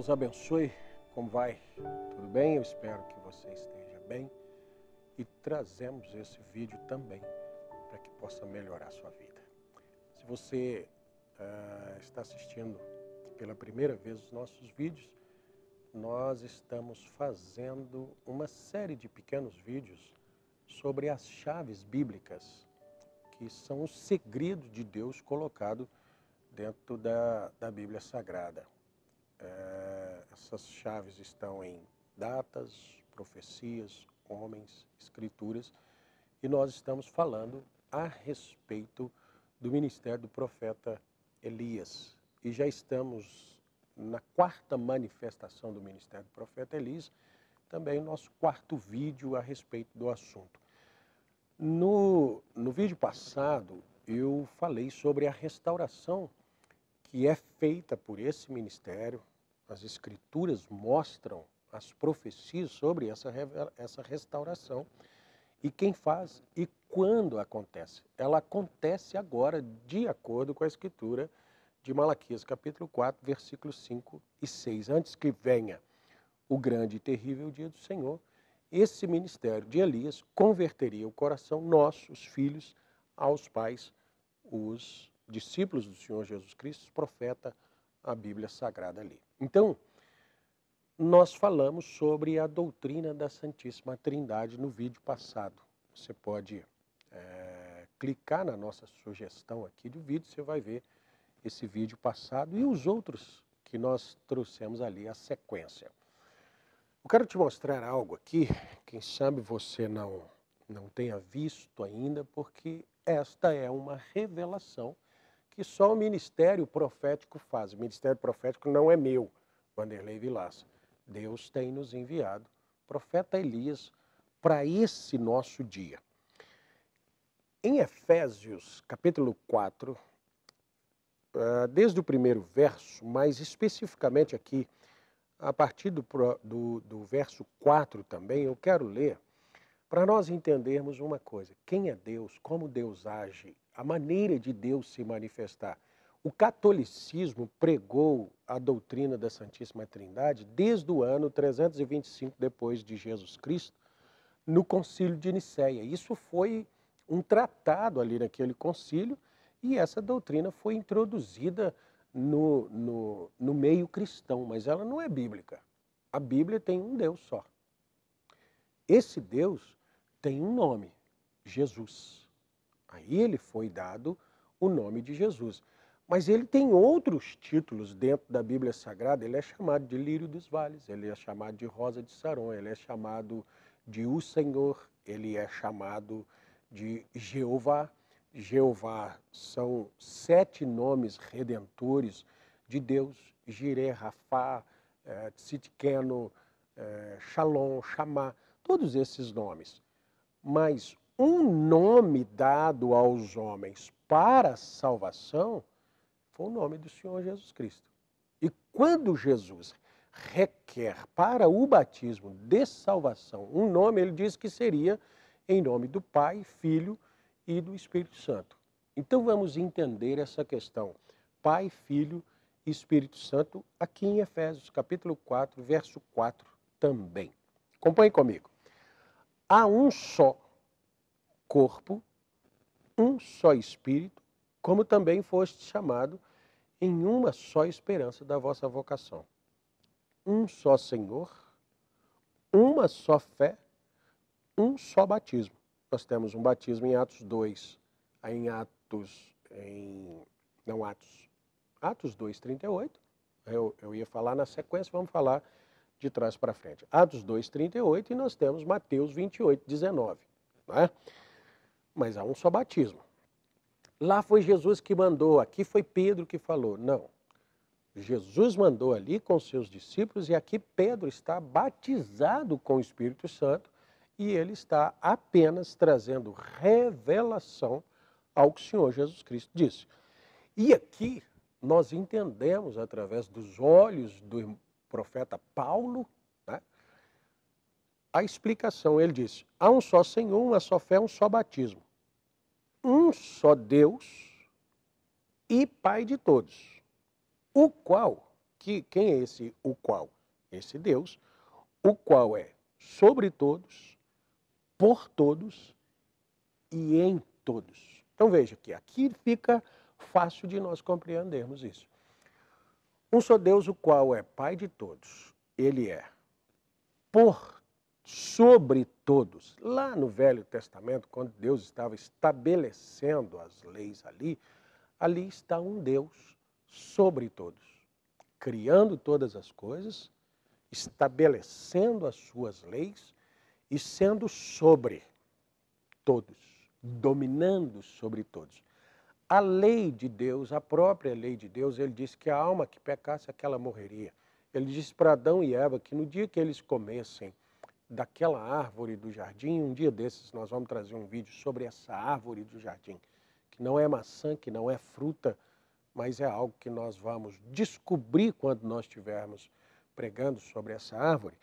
Deus abençoe. Como vai? Tudo bem? Eu espero que você esteja bem. E trazemos esse vídeo também para que possa melhorar a sua vida. Se você uh, está assistindo pela primeira vez os nossos vídeos, nós estamos fazendo uma série de pequenos vídeos sobre as chaves bíblicas, que são o segredo de Deus colocado dentro da, da Bíblia Sagrada. Eh, nossas chaves estão em datas, profecias, homens, escrituras, e nós estamos falando a respeito do ministério do profeta Elias. E já estamos na quarta manifestação do ministério do profeta Elias, também nosso quarto vídeo a respeito do assunto. No, no vídeo passado, eu falei sobre a restauração que é feita por esse ministério, as escrituras mostram as profecias sobre essa, essa restauração e quem faz e quando acontece. Ela acontece agora de acordo com a escritura de Malaquias capítulo 4, versículos 5 e 6. Antes que venha o grande e terrível dia do Senhor, esse ministério de Elias converteria o coração nosso, os filhos, aos pais, os discípulos do Senhor Jesus Cristo, profeta, a Bíblia Sagrada ali. Então, nós falamos sobre a doutrina da Santíssima Trindade no vídeo passado. Você pode é, clicar na nossa sugestão aqui de vídeo, você vai ver esse vídeo passado e os outros que nós trouxemos ali a sequência. Eu quero te mostrar algo aqui, quem sabe você não, não tenha visto ainda, porque esta é uma revelação que só o ministério profético faz. O ministério profético não é meu, Vanderlei Vilaça. Deus tem nos enviado profeta Elias para esse nosso dia. Em Efésios, capítulo 4, ah, desde o primeiro verso, mas especificamente aqui, a partir do, do, do verso 4 também, eu quero ler para nós entendermos uma coisa: quem é Deus, como Deus age a maneira de Deus se manifestar. O catolicismo pregou a doutrina da Santíssima Trindade desde o ano 325 depois de Jesus Cristo, no concílio de Nicéia. Isso foi um tratado ali naquele concílio e essa doutrina foi introduzida no, no, no meio cristão, mas ela não é bíblica. A Bíblia tem um Deus só. Esse Deus tem um nome, Jesus. A ele foi dado o nome de Jesus. Mas ele tem outros títulos dentro da Bíblia Sagrada. Ele é chamado de Lírio dos Vales, ele é chamado de Rosa de Saron, ele é chamado de O Senhor, ele é chamado de Jeová. Jeová são sete nomes redentores de Deus: Jiré, Rafá, eh, Tzitkeno, eh, Shalom, Chamá, todos esses nomes. Mas um nome dado aos homens para salvação foi o nome do Senhor Jesus Cristo. E quando Jesus requer para o batismo de salvação um nome, ele diz que seria em nome do Pai, Filho e do Espírito Santo. Então vamos entender essa questão. Pai, Filho e Espírito Santo, aqui em Efésios capítulo 4, verso 4 também. Acompanhe comigo. Há um só corpo, um só espírito, como também foste chamado em uma só esperança da vossa vocação. Um só Senhor, uma só fé, um só batismo. Nós temos um batismo em Atos 2, em Atos, em, não Atos, Atos 2, 38. Eu, eu ia falar na sequência, vamos falar de trás para frente. Atos 2, 38 e nós temos Mateus 28, 19. Não é? mas há um só batismo. Lá foi Jesus que mandou, aqui foi Pedro que falou. Não. Jesus mandou ali com seus discípulos e aqui Pedro está batizado com o Espírito Santo e ele está apenas trazendo revelação ao que o Senhor Jesus Cristo disse. E aqui nós entendemos através dos olhos do profeta Paulo a explicação. Ele disse: há um só Senhor, uma só fé, um só batismo. Um só Deus e Pai de todos. O qual, que, quem é esse o qual? Esse Deus, o qual é sobre todos, por todos e em todos. Então veja que aqui fica fácil de nós compreendermos isso. Um só Deus, o qual é Pai de todos, ele é por sobre todos. Lá no Velho Testamento, quando Deus estava estabelecendo as leis ali, ali está um Deus sobre todos, criando todas as coisas, estabelecendo as suas leis e sendo sobre todos, dominando sobre todos. A lei de Deus, a própria lei de Deus, ele disse que a alma que pecasse, aquela morreria. Ele disse para Adão e Eva que no dia que eles comessem daquela árvore do jardim. Um dia desses nós vamos trazer um vídeo sobre essa árvore do jardim, que não é maçã, que não é fruta, mas é algo que nós vamos descobrir quando nós estivermos pregando sobre essa árvore.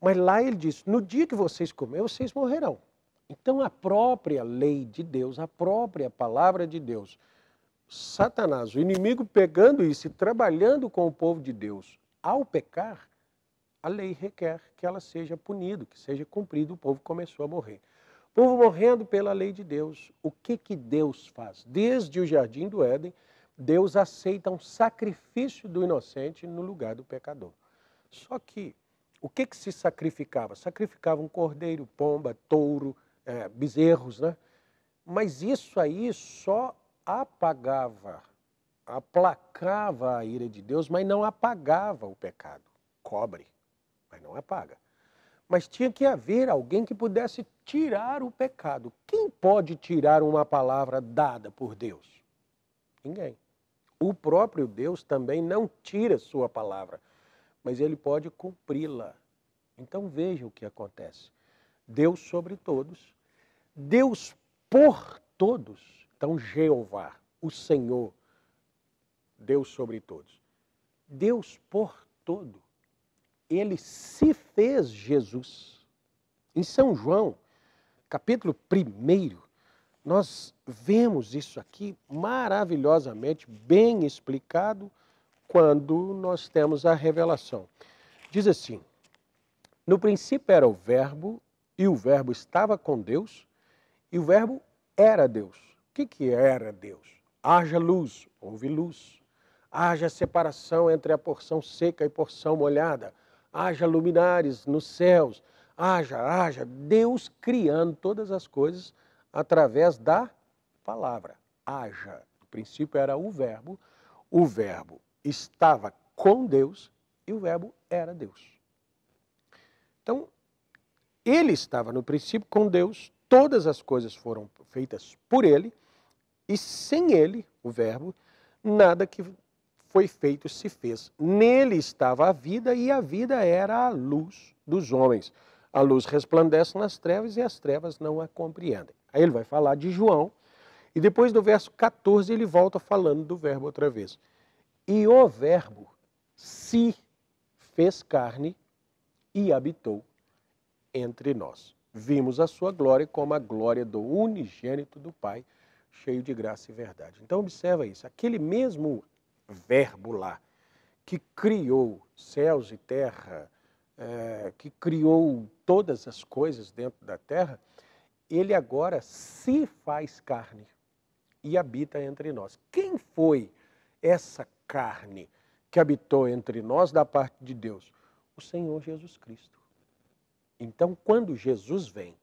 Mas lá ele diz: no dia que vocês comerem, vocês morrerão. Então a própria lei de Deus, a própria palavra de Deus, Satanás, o inimigo pegando isso e trabalhando com o povo de Deus ao pecar, a lei requer que ela seja punida, que seja cumprida, o povo começou a morrer. O povo morrendo pela lei de Deus, o que, que Deus faz? Desde o jardim do Éden, Deus aceita um sacrifício do inocente no lugar do pecador. Só que o que, que se sacrificava? Sacrificava um cordeiro, pomba, touro, é, bezerros, né? Mas isso aí só apagava, aplacava a ira de Deus, mas não apagava o pecado. Cobre mas não é paga. Mas tinha que haver alguém que pudesse tirar o pecado. Quem pode tirar uma palavra dada por Deus? Ninguém. O próprio Deus também não tira sua palavra, mas ele pode cumpri-la. Então veja o que acontece. Deus sobre todos, Deus por todos. Então, Jeová, o Senhor, Deus sobre todos. Deus por todos ele se fez Jesus. Em São João, capítulo 1, nós vemos isso aqui maravilhosamente bem explicado quando nós temos a revelação. Diz assim: No princípio era o Verbo, e o Verbo estava com Deus, e o Verbo era Deus. O que, que era Deus? Haja luz, houve luz. Haja separação entre a porção seca e porção molhada haja luminares nos céus, haja, haja, Deus criando todas as coisas através da palavra, haja. No princípio era o verbo, o verbo estava com Deus e o verbo era Deus. Então, ele estava no princípio com Deus, todas as coisas foram feitas por ele, e sem ele, o verbo, nada que foi feito se fez. Nele estava a vida e a vida era a luz dos homens. A luz resplandece nas trevas e as trevas não a compreendem. Aí ele vai falar de João e depois do verso 14 ele volta falando do verbo outra vez. E o verbo se fez carne e habitou entre nós. Vimos a sua glória como a glória do unigênito do Pai, cheio de graça e verdade. Então observa isso, aquele mesmo verbo lá, que criou céus e terra, é, que criou todas as coisas dentro da terra, ele agora se faz carne e habita entre nós. Quem foi essa carne que habitou entre nós da parte de Deus? O Senhor Jesus Cristo. Então, quando Jesus vem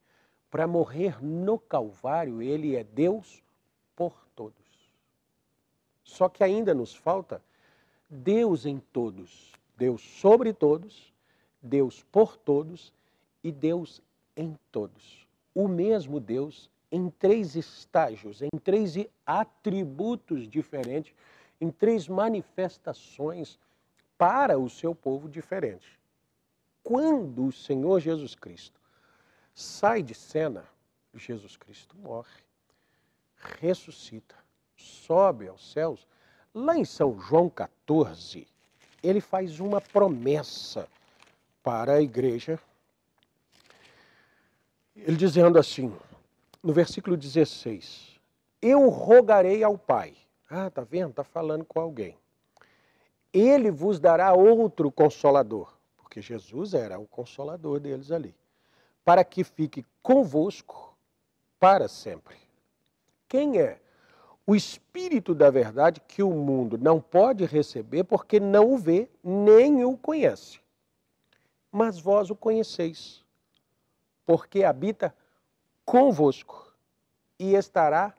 para morrer no Calvário, ele é Deus por só que ainda nos falta Deus em todos, Deus sobre todos, Deus por todos e Deus em todos. O mesmo Deus em três estágios, em três atributos diferentes, em três manifestações para o seu povo diferente. Quando o Senhor Jesus Cristo sai de cena, Jesus Cristo morre, ressuscita sobe aos céus, lá em São João 14, ele faz uma promessa para a igreja. Ele dizendo assim, no versículo 16: Eu rogarei ao Pai. Ah, tá vendo? Tá falando com alguém. Ele vos dará outro consolador, porque Jesus era o consolador deles ali, para que fique convosco para sempre. Quem é o espírito da verdade que o mundo não pode receber porque não o vê nem o conhece. Mas vós o conheceis, porque habita convosco e estará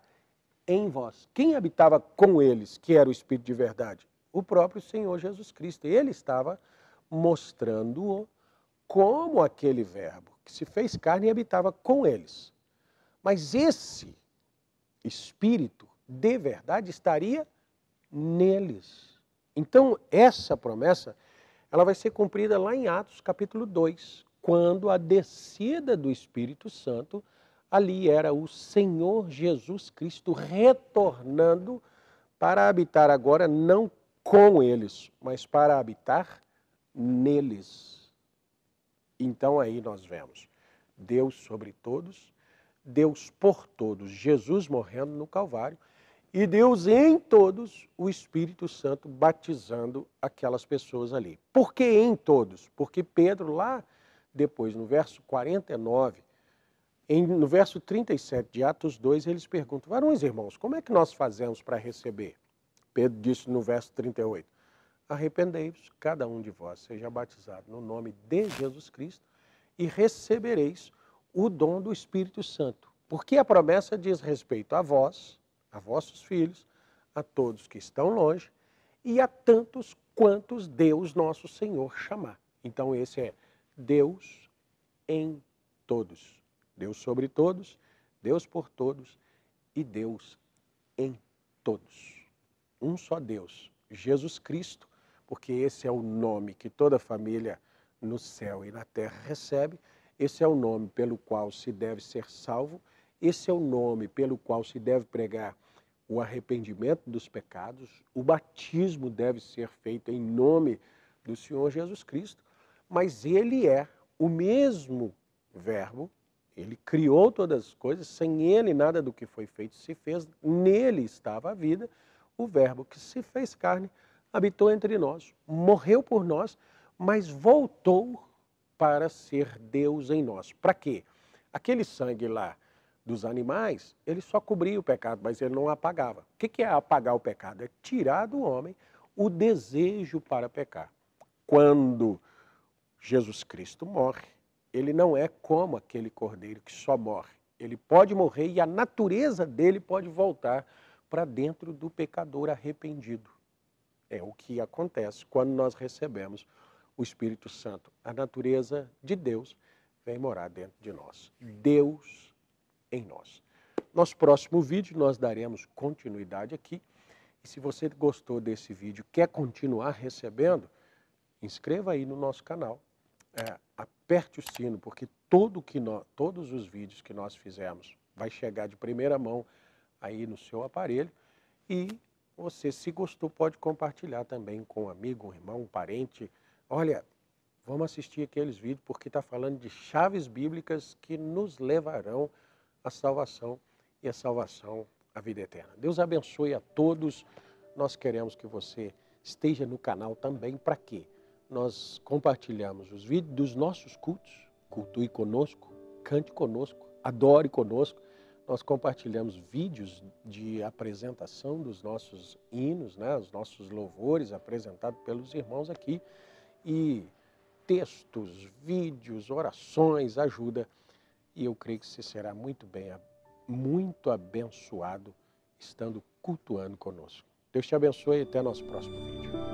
em vós. Quem habitava com eles, que era o espírito de verdade? O próprio Senhor Jesus Cristo. Ele estava mostrando como aquele verbo que se fez carne e habitava com eles. Mas esse espírito de verdade estaria neles. Então, essa promessa, ela vai ser cumprida lá em Atos capítulo 2, quando a descida do Espírito Santo ali era o Senhor Jesus Cristo retornando para habitar agora não com eles, mas para habitar neles. Então aí nós vemos Deus sobre todos, Deus por todos, Jesus morrendo no Calvário e Deus em todos o Espírito Santo batizando aquelas pessoas ali. Por que em todos? Porque Pedro, lá depois, no verso 49, em, no verso 37 de Atos 2, eles perguntam: Varões, irmãos, como é que nós fazemos para receber? Pedro disse no verso 38: Arrependei-vos, cada um de vós seja batizado no nome de Jesus Cristo e recebereis o dom do Espírito Santo. Porque a promessa diz respeito a vós a vossos filhos, a todos que estão longe e a tantos quantos Deus nosso Senhor chamar. Então esse é Deus em todos. Deus sobre todos, Deus por todos e Deus em todos. Um só Deus, Jesus Cristo, porque esse é o nome que toda família no céu e na terra recebe, esse é o nome pelo qual se deve ser salvo esse é o nome pelo qual se deve pregar o arrependimento dos pecados, o batismo deve ser feito em nome do Senhor Jesus Cristo, mas ele é o mesmo Verbo, ele criou todas as coisas, sem ele nada do que foi feito se fez, nele estava a vida, o Verbo que se fez carne habitou entre nós, morreu por nós, mas voltou para ser Deus em nós. Para quê? Aquele sangue lá dos animais, ele só cobria o pecado, mas ele não apagava. O que é apagar o pecado? É tirar do homem o desejo para pecar. Quando Jesus Cristo morre, ele não é como aquele cordeiro que só morre. Ele pode morrer e a natureza dele pode voltar para dentro do pecador arrependido. É o que acontece quando nós recebemos o Espírito Santo. A natureza de Deus vem morar dentro de nós. Deus em nós. Nosso próximo vídeo nós daremos continuidade aqui. E se você gostou desse vídeo, quer continuar recebendo, inscreva aí no nosso canal, é, aperte o sino, porque todo que nós, todos os vídeos que nós fizemos vai chegar de primeira mão aí no seu aparelho. E você, se gostou, pode compartilhar também com um amigo, um irmão, um parente. Olha, vamos assistir aqueles vídeos porque está falando de chaves bíblicas que nos levarão a salvação e a salvação a vida eterna. Deus abençoe a todos. Nós queremos que você esteja no canal também para que nós compartilhamos os vídeos dos nossos cultos. Cultue conosco, cante conosco, adore conosco. Nós compartilhamos vídeos de apresentação dos nossos hinos, né, os nossos louvores apresentados pelos irmãos aqui e textos, vídeos, orações, ajuda e eu creio que você será muito bem, muito abençoado estando cultuando conosco. Deus te abençoe e até nosso próximo vídeo.